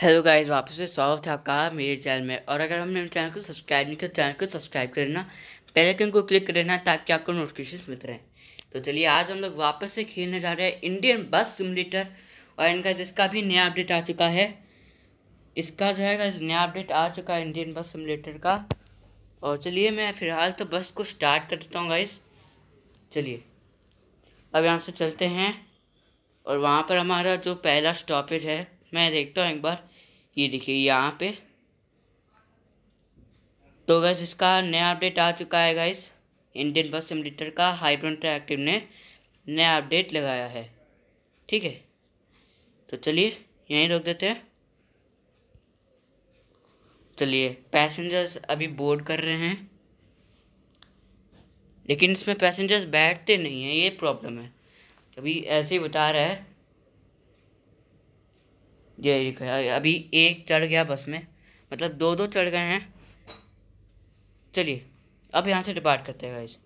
hello guys वापस से स्वागत है आपका मेरे चैनल में और अगर हमने चैनल को सब्सक्राइब नहीं किया चैनल को सब्सक्राइब कर लेना पहले कहीं को क्लिक कर लेना ताकि आपको नोटिफिकेशन मिलते हैं तो चलिए आज हम लोग वापस से खेलने जा रहे हैं इंडियन बस सिमुलेटर और इनका जिसका भी नया अपडेट आ चुका है इसका जो है नया अपडेट आ चुका है इंडियन बस सिमलेटर का और चलिए मैं फ़िलहाल तो बस को स्टार्ट कर देता हूँ गाइस चलिए अब यहाँ से चलते हैं और वहाँ पर हमारा जो पहला स्टॉपेज है मैं देखता हूँ एक बार ये देखिए यहाँ पे तो गैस इसका नया अपडेट आ चुका है गैस इंडियन बस सिमुलेटर का हाइब्रिड ट्रैक्टिव ने नया अपडेट लगाया है ठीक है तो चलिए यहीं रोक देते हैं चलिए पैसेंजर्स अभी बोर्ड कर रहे हैं लेकिन इसमें पैसेंजर्स बैठते नहीं हैं ये प्रॉब्लम है अभी ऐसे ही बता रहा है ये अभी एक चढ़ गया बस में मतलब दो दो चढ़ गए हैं चलिए अब यहाँ से डिपार्ट करते हैं गाइज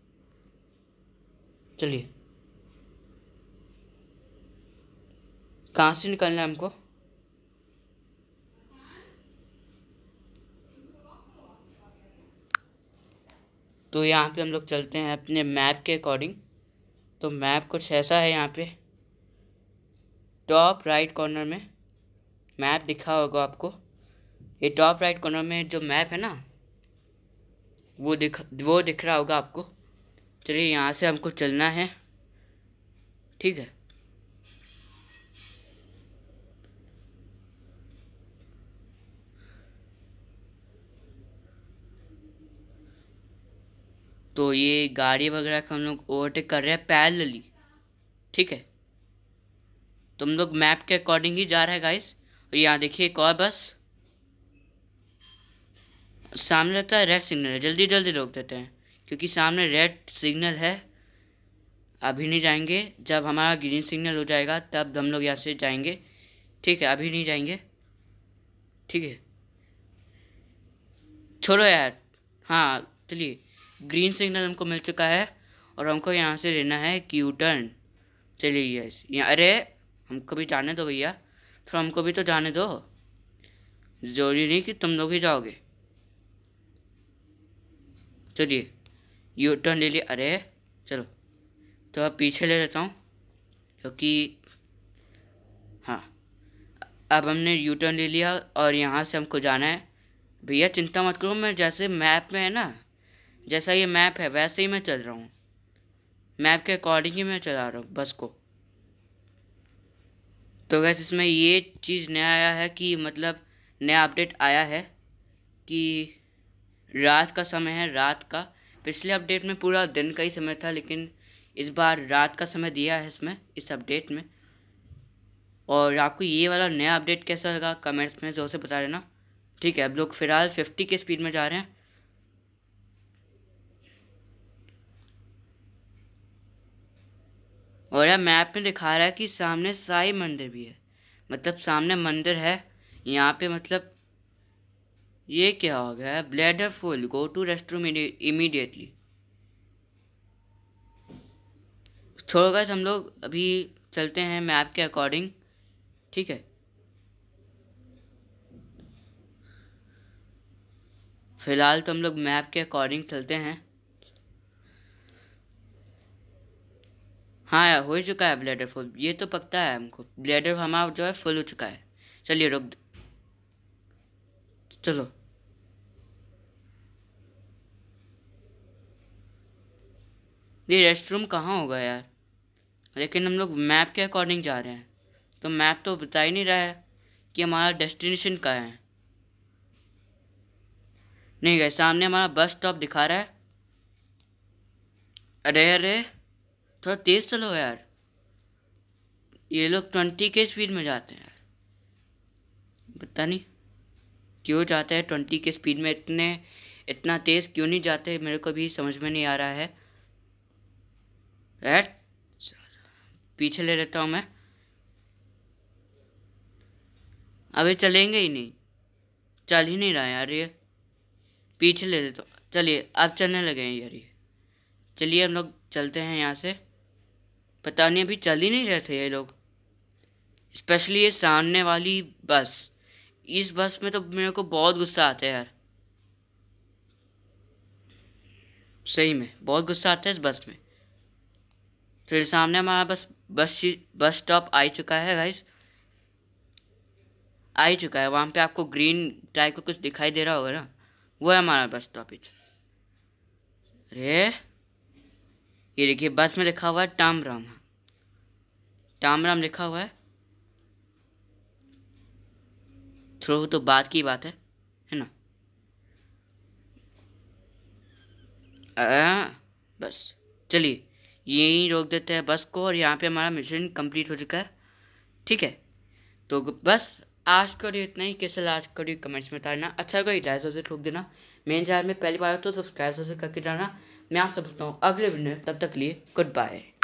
चलिए कहाँ से निकलना है हमको तो यहाँ पे हम लोग चलते हैं अपने मैप के अकॉर्डिंग तो मैप कुछ ऐसा है यहाँ पे टॉप राइट कॉर्नर में मैप दिखा होगा आपको ये टॉप राइट कॉर्नर में जो मैप है ना वो दिख वो दिख रहा होगा आपको चलिए यहाँ से हमको चलना है ठीक है तो ये गाड़ी वगैरह का हम लोग ओवरटेक कर रहे हैं पैरेलली ठीक है तुम तो लोग मैप के अकॉर्डिंग ही जा रहे हैं गाइस यहाँ देखिए एक और बस सामने लगता है रेड सिग्नल है जल्दी जल्दी रोक देते हैं क्योंकि सामने रेड सिग्नल है अभी नहीं जाएंगे जब हमारा ग्रीन सिग्नल हो जाएगा तब हम लोग यहाँ से जाएंगे ठीक है अभी नहीं जाएंगे ठीक है छोड़ो यार हाँ चलिए ग्रीन सिग्नल हमको मिल चुका है और हमको यहाँ से लेना है क्यू टर्न चलिए यस यहाँ अरे हमको भी जाने दो भैया तो हमको भी तो जाने दो जरूरी नहीं कि तुम लोग ही जाओगे चलिए यू टर्न ले लिया अरे चलो तो अब पीछे ले लेता हूँ क्योंकि हाँ अब हमने यू टर्न ले लिया और यहाँ से हमको जाना है भैया चिंता मत करो मैं जैसे मैप में है ना जैसा ये मैप है वैसे ही मैं चल रहा हूँ मैप के अकॉर्डिंग ही मैं चला रहा हूँ बस को तो वैसे इसमें ये चीज़ नया आया है कि मतलब नया अपडेट आया है कि रात का समय है रात का पिछले अपडेट में पूरा दिन का ही समय था लेकिन इस बार रात का समय दिया है इसमें इस अपडेट में और आपको ये वाला नया अपडेट कैसा लगा कमेंट्स में ज़ोर से बता देना ठीक है अब लोग फ़िलहाल फिफ्टी के स्पीड में जा रहे हैं और यह मैप में दिखा रहा है कि सामने साई मंदिर भी है मतलब सामने मंदिर है यहाँ पे मतलब ये क्या हो गया bladder full go to rest room immediately छोड़ो गए हम लोग अभी चलते हैं मैप के अकॉर्डिंग ठीक है फिलहाल तो हम लोग मैप के अकॉर्डिंग चलते हैं हाँ यार हो ही चुका है ब्लेडर फुल ये तो पकता है हमको ब्लेडर हमारा जो है फुल हो चुका है चलिए रुक चलो ये रेस्ट रूम कहाँ होगा यार लेकिन हम लोग मैप के अकॉर्डिंग जा रहे हैं तो मैप तो बता ही नहीं रहा है कि हमारा डेस्टिनेशन कहाँ है नहीं गए सामने हमारा बस स्टॉप दिखा रहा है अरे अरे थोड़ा तेज़ चलो तो यार ये लोग ट्वेंटी के स्पीड में जाते हैं यार पता नहीं क्यों जाते हैं ट्वेंटी के स्पीड में इतने इतना तेज़ क्यों नहीं जाते मेरे को भी समझ में नहीं आ रहा है यार पीछे ले लेता हूँ मैं अबे चलेंगे ही नहीं चल ही नहीं रहा यार ये पीछे ले लेता हूँ चलिए आप चलने लगे हैं यार ये चलिए हम लोग चलते हैं यहाँ से पता नहीं अभी चल ही नहीं रहे थे ये लोग स्पेशली ये सामने वाली बस इस बस में तो मेरे को बहुत गुस्सा आता है यार सही में बहुत गुस्सा आता है इस बस में फिर सामने हमारा बस बस बस स्टॉप आ चुका है गाइस आ चुका है वहाँ पे आपको ग्रीन टाइप का कुछ दिखाई दे रहा होगा ना वो है हमारा बस स्टॉपिज अरे ये देखिए बस में लिखा हुआ है टाम राम टाम राम लिखा हुआ है थ्रो तो बात की बात है है ना आ, बस चलिए यहीं रोक देते हैं बस को और यहाँ पे हमारा मिशन कंप्लीट हो चुका है ठीक है तो बस आज का इतना ही कैसे आज का वीडियो कमेंट्स में बताना अच्छा कोई लाइक से ठोक देना मेन चैनल में पहली बार तो सब्सक्राइब से करके जाना मैं आप सब सुनता हूँ अगले वीडियो तब तक लिए गुड बाय